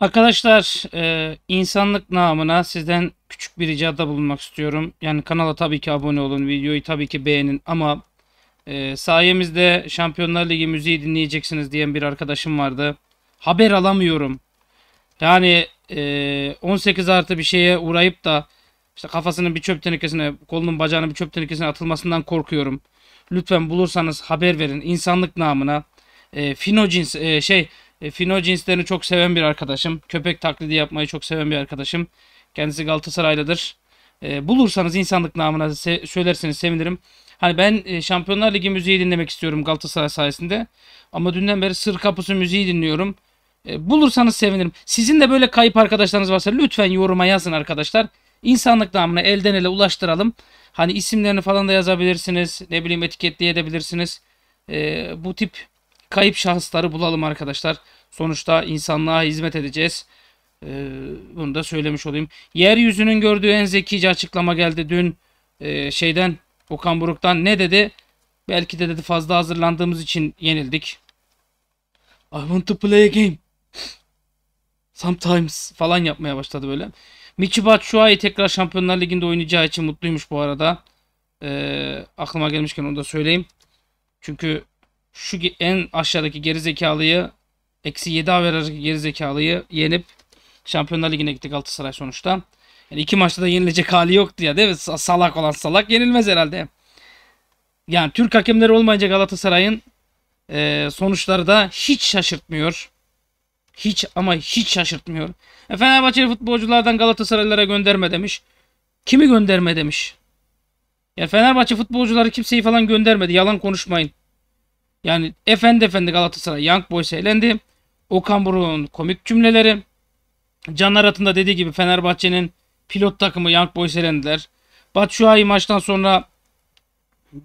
Arkadaşlar e, insanlık namına sizden küçük bir ricada bulunmak istiyorum. Yani kanala tabii ki abone olun, videoyu tabii ki beğenin ama e, sayemizde Şampiyonlar Ligi müziği dinleyeceksiniz diyen bir arkadaşım vardı. Haber alamıyorum. Yani e, 18 artı bir şeye uğrayıp da işte kafasının bir çöp tenekesine, kolunun bacağının bir çöp tenekesine atılmasından korkuyorum. Lütfen bulursanız haber verin insanlık namına. E, fino e, şey e, Fino cinslerini çok seven bir arkadaşım. Köpek taklidi yapmayı çok seven bir arkadaşım. Kendisi Galatasaraylıdır. E, bulursanız insanlık namına se- söylerseniz sevinirim. Hani ben e, Şampiyonlar Ligi müziği dinlemek istiyorum Galatasaray sayesinde. Ama dünden beri Sır Kapısı müziği dinliyorum. E, bulursanız sevinirim. Sizin de böyle kayıp arkadaşlarınız varsa lütfen yoruma yazın arkadaşlar. İnsanlık namına elden ele ulaştıralım. Hani isimlerini falan da yazabilirsiniz. Ne bileyim etiketleyebilirsiniz. E, bu tip kayıp şahısları bulalım arkadaşlar. Sonuçta insanlığa hizmet edeceğiz. Ee, bunu da söylemiş olayım. Yeryüzünün gördüğü en zekice açıklama geldi dün e, şeyden Okan Buruk'tan. Ne dedi? Belki de dedi fazla hazırlandığımız için yenildik. I want to play a game. Sometimes falan yapmaya başladı böyle. Michi Batshuayi tekrar Şampiyonlar Ligi'nde oynayacağı için mutluymuş bu arada. Ee, aklıma gelmişken onu da söyleyeyim. Çünkü şu en aşağıdaki gerizekalıyı eksi 7 averajdaki gerizekalıyı yenip Şampiyonlar Ligi'ne gittik Galatasaray sonuçta. Yani iki maçta da yenilecek hali yoktu ya değil mi? Salak olan salak yenilmez herhalde. Yani Türk hakemleri olmayınca Galatasaray'ın e, sonuçları da hiç şaşırtmıyor. Hiç ama hiç şaşırtmıyor. E, Fenerbahçeli futbolculardan Galatasaraylara gönderme demiş. Kimi gönderme demiş. Ya yani Fenerbahçe futbolcuları kimseyi falan göndermedi. Yalan konuşmayın. Yani efendi efendi Galatasaray Young Boys elendi. Okan Buruk'un komik cümleleri. Canlar Atın da dediği gibi Fenerbahçe'nin pilot takımı Young Boys elendiler. Batshuayi maçtan sonra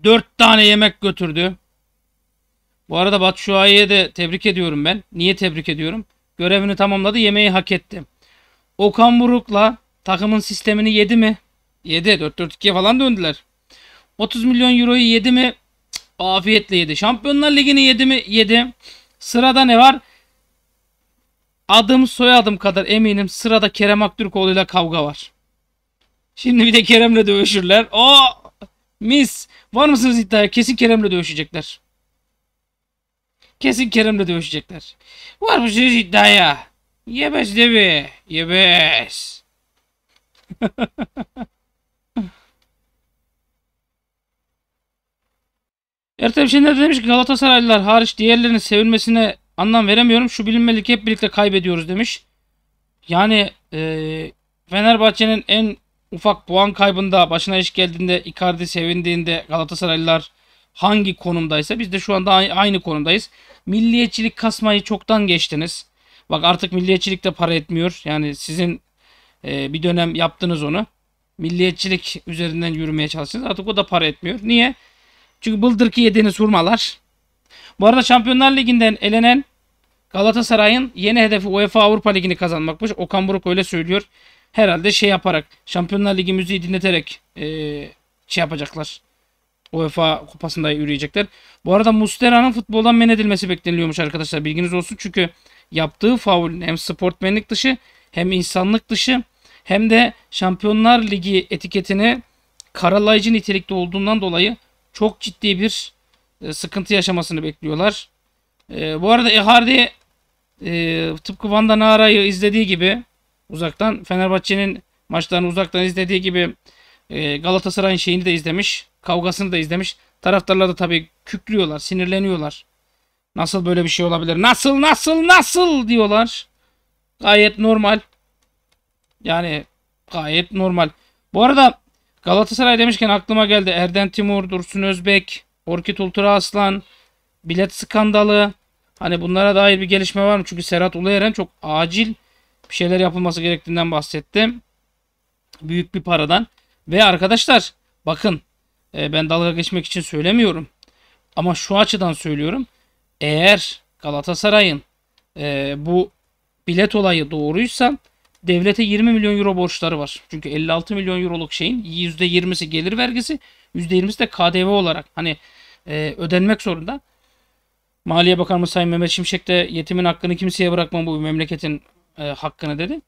4 tane yemek götürdü. Bu arada Batshuayi'ye de tebrik ediyorum ben. Niye tebrik ediyorum? Görevini tamamladı, yemeği hak etti. Okan Buruk'la takımın sistemini yedi mi? Yedi. 4-4-2'ye falan döndüler. 30 milyon euroyu yedi mi? Afiyetle yedi. Şampiyonlar Ligi'ni yedi mi? Yedi. Sırada ne var? Adım soyadım kadar eminim sırada Kerem Aktürkoğlu ile kavga var. Şimdi bir de Kerem'le dövüşürler. O mis. Var mısınız iddiaya? Kesin Kerem'le dövüşecekler. Kesin Kerem'le dövüşecekler. Var mısınız iddiaya? Yebes değil mi? Yebes. Ertemşenler de demiş ki Galatasaraylılar hariç diğerlerinin sevilmesine anlam veremiyorum. Şu bilinmelik hep birlikte kaybediyoruz demiş. Yani e, Fenerbahçe'nin en ufak puan kaybında başına iş geldiğinde Icardi sevindiğinde Galatasaraylılar hangi konumdaysa biz de şu anda aynı konumdayız. Milliyetçilik kasmayı çoktan geçtiniz. Bak artık milliyetçilik de para etmiyor. Yani sizin e, bir dönem yaptınız onu. Milliyetçilik üzerinden yürümeye çalıştınız. Artık o da para etmiyor. Niye? Çünkü bıldırki yediğiniz hurmalar. Bu arada Şampiyonlar Ligi'nden elenen Galatasaray'ın yeni hedefi UEFA Avrupa Ligi'ni kazanmakmış. Okan Buruk öyle söylüyor. Herhalde şey yaparak Şampiyonlar Ligi müziği dinleterek e, şey yapacaklar. UEFA kupasında yürüyecekler. Bu arada Mustera'nın futboldan men edilmesi bekleniyormuş arkadaşlar. Bilginiz olsun çünkü yaptığı faul hem sportmenlik dışı hem insanlık dışı hem de Şampiyonlar Ligi etiketini karalayıcı nitelikte olduğundan dolayı çok ciddi bir e, sıkıntı yaşamasını bekliyorlar. E, bu arada Icardi e, tıpkı Vanda Nara'yı izlediği gibi uzaktan Fenerbahçe'nin maçlarını uzaktan izlediği gibi Galatasaray'ın şeyini de izlemiş. Kavgasını da izlemiş. Taraftarlar da tabii kükrüyorlar, sinirleniyorlar. Nasıl böyle bir şey olabilir? Nasıl nasıl nasıl diyorlar. Gayet normal. Yani gayet normal. Bu arada Galatasaray demişken aklıma geldi. Erden Timur, Dursun Özbek, Orkut Ultra Aslan, bilet skandalı. Hani bunlara dair bir gelişme var mı? Çünkü Serhat Ulayeren çok acil bir şeyler yapılması gerektiğinden bahsettim. Büyük bir paradan. Ve arkadaşlar bakın e, ben dalga geçmek için söylemiyorum. Ama şu açıdan söylüyorum. Eğer Galatasaray'ın e, bu bilet olayı doğruysa devlete 20 milyon euro borçları var. Çünkü 56 milyon euroluk şeyin %20'si gelir vergisi, %20'si de KDV olarak hani e, ödenmek zorunda. Maliye Bakanı Sayın Mehmet Şimşek de yetimin hakkını kimseye bırakmam bu memleketin e, hakkını dedi.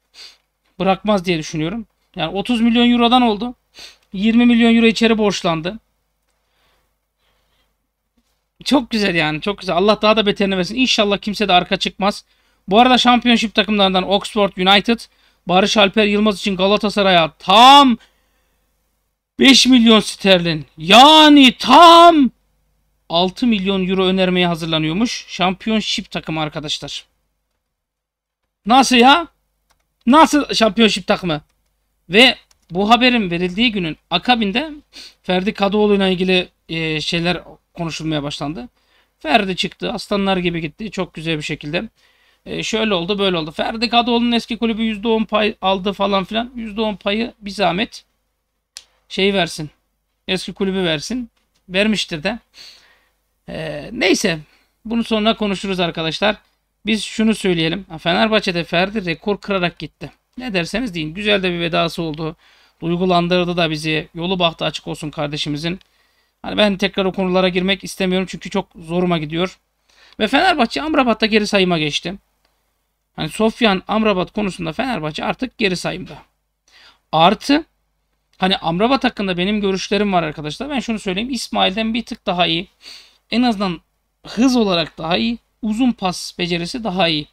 Bırakmaz diye düşünüyorum. Yani 30 milyon eurodan oldu. 20 milyon euro içeri borçlandı. Çok güzel yani çok güzel. Allah daha da beterini versin. İnşallah kimse de arka çıkmaz. Bu arada Championship takımlarından Oxford United Barış Alper Yılmaz için Galatasaray'a tam 5 milyon sterlin yani tam 6 milyon euro önermeye hazırlanıyormuş. Şampiyonşip takımı arkadaşlar. Nasıl ya? Nasıl şampiyonşip takımı? Ve bu haberin verildiği günün akabinde Ferdi Kadıoğlu'yla ilgili e, şeyler konuşulmaya başlandı. Ferdi çıktı. Aslanlar gibi gitti. Çok güzel bir şekilde. E, şöyle oldu böyle oldu. Ferdi Kadıoğlu'nun eski kulübü %10 pay aldı falan filan. %10 payı bir zahmet şey versin. Eski kulübü versin. Vermiştir de. E, neyse. Bunu sonra konuşuruz arkadaşlar. Biz şunu söyleyelim. Fenerbahçe'de Ferdi rekor kırarak gitti. Ne derseniz deyin. Güzel de bir vedası oldu. Duygulandırdı da bizi. Yolu bahtı açık olsun kardeşimizin. Hani ben tekrar o konulara girmek istemiyorum çünkü çok zoruma gidiyor. Ve Fenerbahçe Amrabat'ta geri sayıma geçti. Hani Sofyan Amrabat konusunda Fenerbahçe artık geri sayımda. Artı hani Amrabat hakkında benim görüşlerim var arkadaşlar. Ben şunu söyleyeyim. İsmail'den bir tık daha iyi. En azından hız olarak daha iyi. Uzun pas becerisi daha iyi.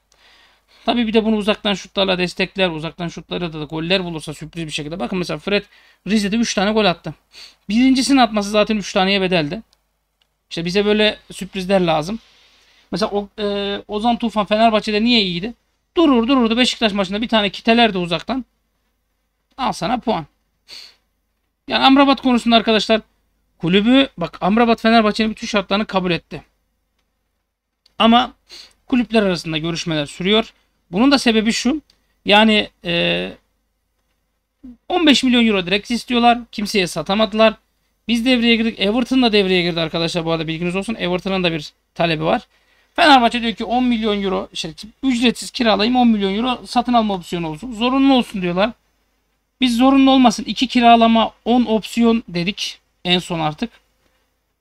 Tabii bir de bunu uzaktan şutlarla destekler. Uzaktan şutları da, da goller bulursa sürpriz bir şekilde. Bakın mesela Fred Rize'de 3 tane gol attı. Birincisini atması zaten 3 taneye bedeldi. İşte bize böyle sürprizler lazım. Mesela o, e, Ozan Tufan Fenerbahçe'de niye iyiydi? Durur dururdu Beşiktaş maçında bir tane kitelerdi uzaktan. Al sana puan. Yani Amrabat konusunda arkadaşlar kulübü bak Amrabat Fenerbahçe'nin bütün şartlarını kabul etti. Ama kulüpler arasında görüşmeler sürüyor. Bunun da sebebi şu. Yani e, 15 milyon euro direkt istiyorlar. Kimseye satamadılar. Biz devreye girdik. Everton da devreye girdi arkadaşlar bu arada bilginiz olsun. Everton'ın da bir talebi var. Fenerbahçe diyor ki 10 milyon euro işte, ücretsiz kiralayayım 10 milyon euro satın alma opsiyonu olsun. Zorunlu olsun diyorlar. Biz zorunlu olmasın. 2 kiralama 10 opsiyon dedik en son artık.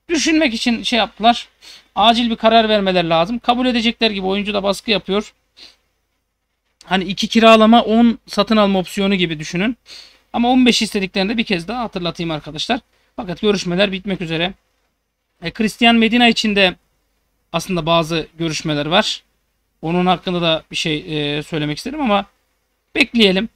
Düşünmek için şey yaptılar. Acil bir karar vermeler lazım. Kabul edecekler gibi oyuncu da baskı yapıyor. Hani 2 kiralama 10 satın alma opsiyonu gibi düşünün. Ama 15 istediklerini de bir kez daha hatırlatayım arkadaşlar. Fakat görüşmeler bitmek üzere. E, Christian Medina için de aslında bazı görüşmeler var. Onun hakkında da bir şey e, söylemek isterim ama bekleyelim.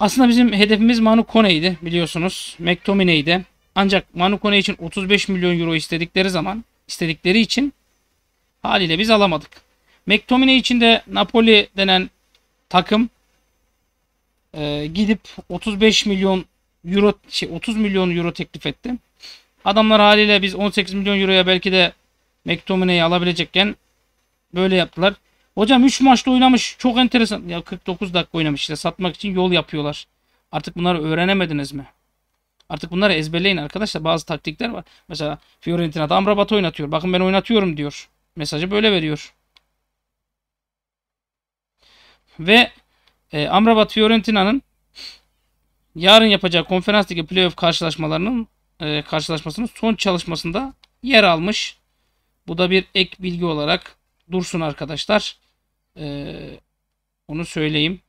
Aslında bizim hedefimiz Manu Kone'ydi biliyorsunuz. McTominay'di. Ancak Manu Kone için 35 milyon euro istedikleri zaman istedikleri için haliyle biz alamadık. McTominay için de Napoli denen takım e, gidip 35 milyon euro şey 30 milyon euro teklif etti. Adamlar haliyle biz 18 milyon euroya belki de McTominay'i alabilecekken böyle yaptılar. Hocam 3 maçta oynamış. Çok enteresan. Ya 49 dakika oynamış işte. Satmak için yol yapıyorlar. Artık bunları öğrenemediniz mi? Artık bunları ezberleyin arkadaşlar. Bazı taktikler var. Mesela Fiorentina'da Amrabat oynatıyor. Bakın ben oynatıyorum diyor. Mesajı böyle veriyor. Ve e, Amrabat Fiorentina'nın yarın yapacağı konferanstaki playoff karşılaşmalarının e, karşılaşmasının son çalışmasında yer almış. Bu da bir ek bilgi olarak dursun arkadaşlar. Ee, onu söyleyeyim.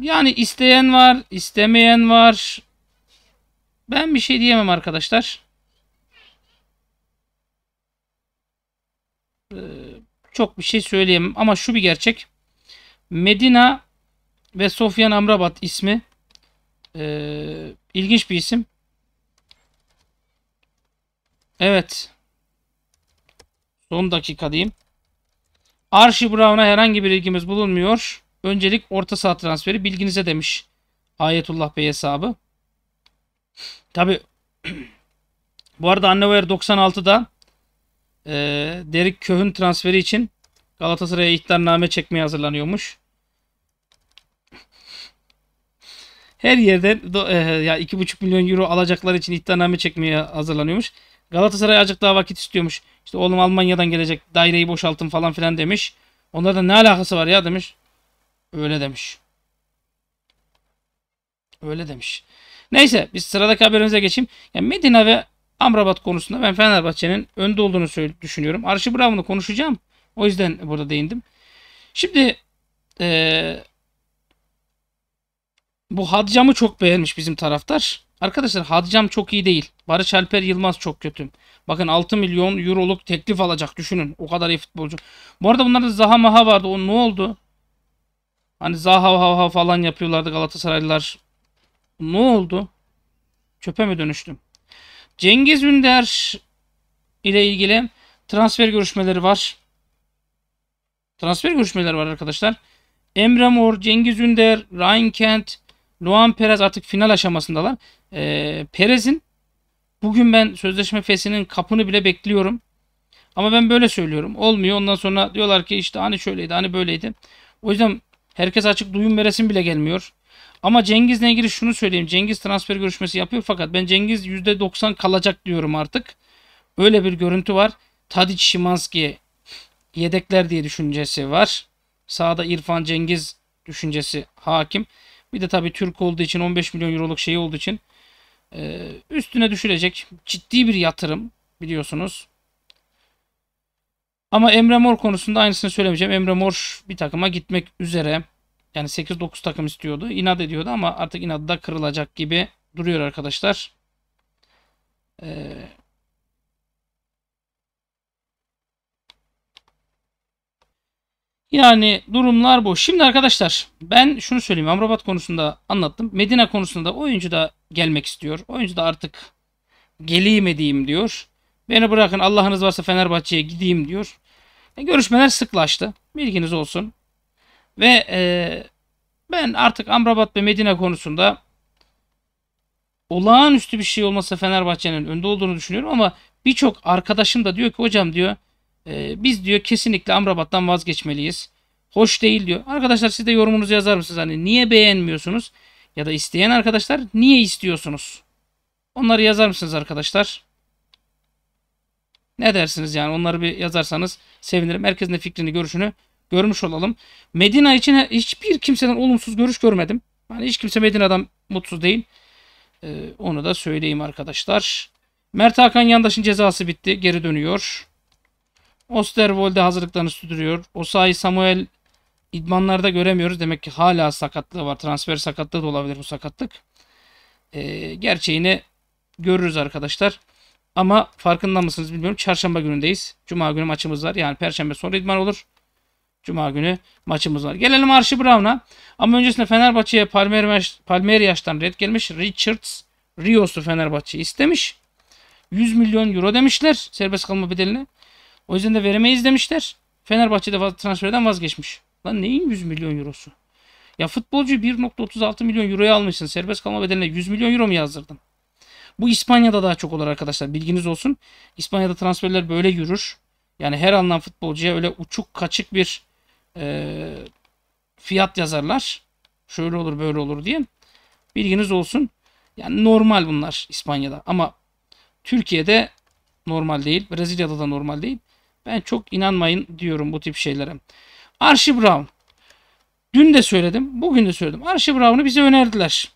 Yani isteyen var, istemeyen var. Ben bir şey diyemem arkadaşlar. Ee, çok bir şey söyleyemem ama şu bir gerçek. Medina ve Sofyan Amrabat ismi e, ilginç bir isim. Evet. Son dakika diyeyim. Archie Brown'a herhangi bir ilgimiz bulunmuyor. Öncelik orta saha transferi bilginize demiş. Ayetullah Bey hesabı. Tabi bu arada Annever 96'da e, Derik Köhün transferi için Galatasaray'a ihtarname çekmeye hazırlanıyormuş. Her yerden e, ya 2,5 milyon euro alacaklar için iddianame çekmeye hazırlanıyormuş. Galatasaray acık daha vakit istiyormuş. İşte oğlum Almanya'dan gelecek daireyi boşaltın falan filan demiş. Onlarda ne alakası var ya demiş. Öyle demiş. Öyle demiş. Neyse biz sıradaki haberimize geçeyim. Yani Medina ve Amrabat konusunda ben Fenerbahçe'nin önde olduğunu düşünüyorum. Arşi Brown'u konuşacağım. O yüzden burada değindim. Şimdi ee, bu Hadcam'ı çok beğenmiş bizim taraftar. Arkadaşlar Hadicam çok iyi değil. Barış Alper Yılmaz çok kötü. Bakın 6 milyon euroluk teklif alacak düşünün. O kadar iyi futbolcu. Bu arada bunlarda Zaha Maha vardı. O ne oldu? Hani Zaha Maha falan yapıyorlardı Galatasaraylılar. Ne oldu? Çöpe mi dönüştüm? Cengiz Ünder ile ilgili transfer görüşmeleri var. Transfer görüşmeleri var arkadaşlar. Emre Mor, Cengiz Ünder, Ryan Kent, Luan Perez artık final aşamasındalar. E, Perez'in bugün ben sözleşme fesinin kapını bile bekliyorum. Ama ben böyle söylüyorum. Olmuyor. Ondan sonra diyorlar ki işte hani şöyleydi hani böyleydi. O yüzden herkes açık duyum veresin bile gelmiyor. Ama Cengiz'le ilgili şunu söyleyeyim. Cengiz transfer görüşmesi yapıyor fakat ben Cengiz %90 kalacak diyorum artık. Öyle bir görüntü var. Tadic Şimanski yedekler diye düşüncesi var. Sağda İrfan Cengiz düşüncesi hakim. Bir de tabii Türk olduğu için 15 milyon euroluk şeyi olduğu için e, üstüne düşülecek ciddi bir yatırım biliyorsunuz. Ama Emre Mor konusunda aynısını söylemeyeceğim. Emre Mor bir takıma gitmek üzere. Yani 8-9 takım istiyordu. İnat ediyordu ama artık inadı da kırılacak gibi duruyor arkadaşlar. Ee, Yani durumlar bu. Şimdi arkadaşlar ben şunu söyleyeyim. Amrabat konusunda anlattım. Medina konusunda oyuncu da gelmek istiyor. Oyuncu da artık geleyim edeyim diyor. Beni bırakın Allah'ınız varsa Fenerbahçe'ye gideyim diyor. E, görüşmeler sıklaştı. Bilginiz olsun. Ve e, ben artık Amrabat ve Medina konusunda olağanüstü bir şey olmasa Fenerbahçe'nin önde olduğunu düşünüyorum ama birçok arkadaşım da diyor ki hocam diyor e, biz diyor kesinlikle Amrabat'tan vazgeçmeliyiz. Hoş değil diyor. Arkadaşlar siz de yorumunuzu yazar mısınız? Hani niye beğenmiyorsunuz? Ya da isteyen arkadaşlar niye istiyorsunuz? Onları yazar mısınız arkadaşlar? Ne dersiniz yani onları bir yazarsanız sevinirim. Herkesin de fikrini görüşünü görmüş olalım. Medina için hiçbir kimseden olumsuz görüş görmedim. Yani hiç kimse Medina'dan mutsuz değil. Ee, onu da söyleyeyim arkadaşlar. Mert Hakan Yandaş'ın cezası bitti. Geri dönüyor. Osterwolde hazırlıklarını sürdürüyor. Osayi Samuel idmanlarda göremiyoruz. Demek ki hala sakatlığı var. Transfer sakatlığı da olabilir bu sakatlık. E, gerçeğini görürüz arkadaşlar. Ama farkında mısınız bilmiyorum. Çarşamba günündeyiz. Cuma günü maçımız var. Yani perşembe sonra idman olur. Cuma günü maçımız var. Gelelim Arşi Brown'a. Ama öncesinde Fenerbahçe'ye Palmeiras'tan red gelmiş. Richards Rios'u Fenerbahçe istemiş. 100 milyon euro demişler serbest kalma bedelini. O yüzden de veremeyiz demişler. Fenerbahçe'de de transferden vazgeçmiş. Lan neyin 100 milyon eurosu? Ya futbolcu 1.36 milyon euroya almışsın. Serbest kalma bedeline 100 milyon euro mu yazdırdın? Bu İspanya'da daha çok olur arkadaşlar. Bilginiz olsun. İspanya'da transferler böyle yürür. Yani her alınan futbolcuya öyle uçuk kaçık bir e, fiyat yazarlar. Şöyle olur böyle olur diye. Bilginiz olsun. Yani normal bunlar İspanya'da. Ama Türkiye'de normal değil. Brezilya'da da normal değil. Ben çok inanmayın diyorum bu tip şeylere. Archie Brown. Dün de söyledim, bugün de söyledim. Archie Brown'u bize önerdiler.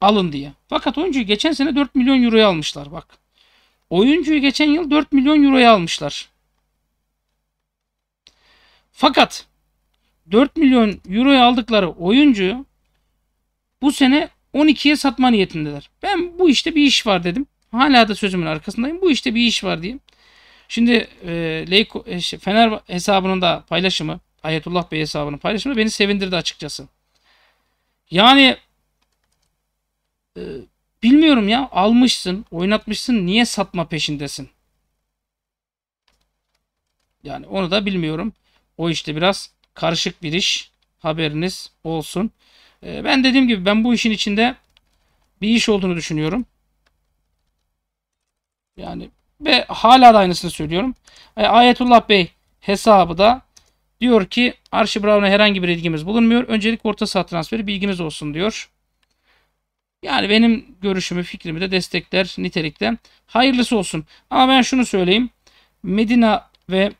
Alın diye. Fakat oyuncuyu geçen sene 4 milyon euroya almışlar bak. Oyuncuyu geçen yıl 4 milyon euroya almışlar. Fakat 4 milyon euroya aldıkları oyuncuyu bu sene 12'ye satma niyetindeler. Ben bu işte bir iş var dedim. Hala da sözümün arkasındayım. Bu işte bir iş var diyeyim. Şimdi e, e şey, Fener hesabının da paylaşımı, Ayetullah Bey hesabının paylaşımı beni sevindirdi açıkçası. Yani e, bilmiyorum ya almışsın, oynatmışsın niye satma peşindesin? Yani onu da bilmiyorum. O işte biraz karışık bir iş. Haberiniz olsun. E, ben dediğim gibi ben bu işin içinde bir iş olduğunu düşünüyorum. Yani ve hala da aynısını söylüyorum. E, Ayetullah Bey hesabı da diyor ki Arşi Brown'a herhangi bir ilgimiz bulunmuyor. Öncelik orta saha transferi bilginiz olsun diyor. Yani benim görüşümü, fikrimi de destekler nitelikten. Hayırlısı olsun. Ama ben şunu söyleyeyim. Medina ve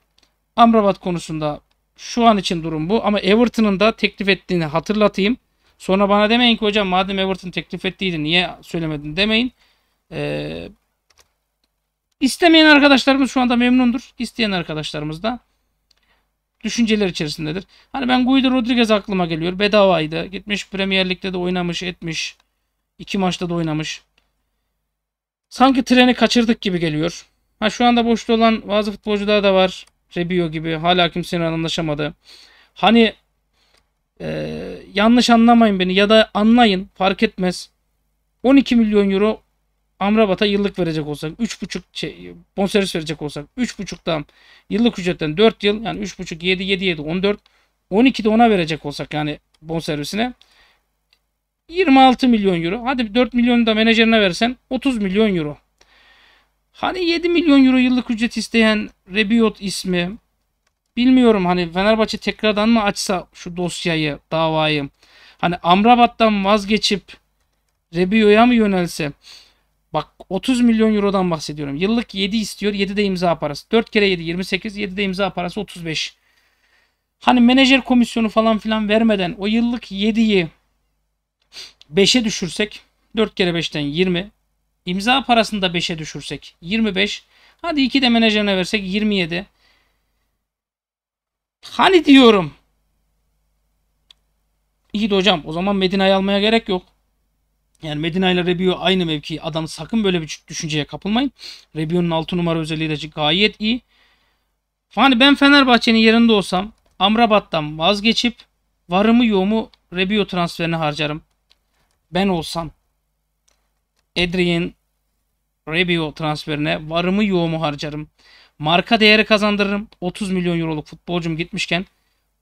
Amrabat konusunda şu an için durum bu. Ama Everton'ın da teklif ettiğini hatırlatayım. Sonra bana demeyin ki hocam madem Everton teklif ettiydi niye söylemedin demeyin. Ee, İstemeyen arkadaşlarımız şu anda memnundur. İsteyen arkadaşlarımız da düşünceler içerisindedir. Hani ben Guido Rodriguez aklıma geliyor. Bedavaydı. Gitmiş Premier Lig'de de oynamış etmiş. İki maçta da oynamış. Sanki treni kaçırdık gibi geliyor. Ha şu anda boşta olan bazı futbolcular da var. Rebio gibi. Hala kimsenin anlaşamadı. Hani e, yanlış anlamayın beni ya da anlayın fark etmez. 12 milyon euro Amrabat'a yıllık verecek olsak 3,5 şey, bonservis verecek olsak 3,5'dan yıllık ücretten 4 yıl yani 3,5 7 7 7 14 de ona verecek olsak yani bonservisine 26 milyon euro. Hadi 4 milyonu da menajerine versen 30 milyon euro. Hani 7 milyon euro yıllık ücret isteyen Rebiot ismi bilmiyorum hani Fenerbahçe tekrardan mı açsa şu dosyayı, davayı. Hani Amrabat'tan vazgeçip Rebiot'a mı yönelse? Bak 30 milyon eurodan bahsediyorum. Yıllık 7 istiyor. 7 de imza parası. 4 kere 7 28. 7 de imza parası 35. Hani menajer komisyonu falan filan vermeden o yıllık 7'yi 5'e düşürsek 4 kere 5'ten 20. İmza parasını da 5'e düşürsek 25. Hadi 2 de menajerine versek 27. Hani diyorum. İyi de hocam o zaman Medina'yı almaya gerek yok. Yani Medina ile Rebio aynı mevki. Adam sakın böyle bir düşünceye kapılmayın. Rebiyo'nun 6 numara özelliği de gayet iyi. Hani ben Fenerbahçe'nin yerinde olsam Amrabat'tan vazgeçip varımı yoğumu Rebiyo transferine harcarım. Ben olsam Edrien Rebiyo transferine varımı yoğumu harcarım. Marka değeri kazandırırım. 30 milyon euroluk futbolcum gitmişken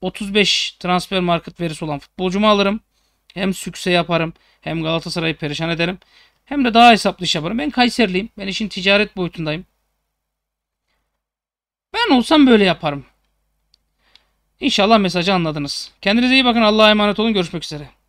35 transfer market verisi olan futbolcumu alırım. Hem sükse yaparım hem Galatasaray'ı perişan ederim. Hem de daha hesaplı iş yaparım. Ben Kayserliyim. Ben işin ticaret boyutundayım. Ben olsam böyle yaparım. İnşallah mesajı anladınız. Kendinize iyi bakın. Allah'a emanet olun. Görüşmek üzere.